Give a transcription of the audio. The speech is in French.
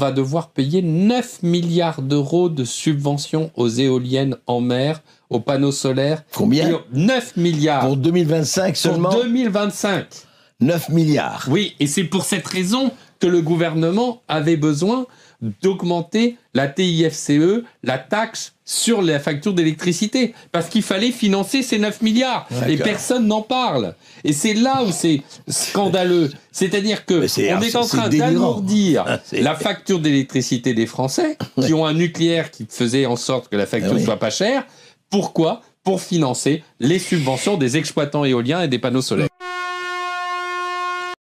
va devoir payer 9 milliards d'euros de subventions aux éoliennes en mer, aux panneaux solaires. Combien 9 milliards. Pour 2025 seulement Pour 2025 9 milliards. Oui, et c'est pour cette raison que le gouvernement avait besoin d'augmenter la TIFCE, la taxe sur la facture d'électricité, parce qu'il fallait financer ces 9 milliards, et personne n'en parle. Et c'est là où c'est scandaleux. C'est-à-dire que on est en train d'alourdir ah, la facture d'électricité des Français, qui ont un nucléaire qui faisait en sorte que la facture ne eh soit pas chère. Pourquoi Pour financer les subventions des exploitants éoliens et des panneaux solaires.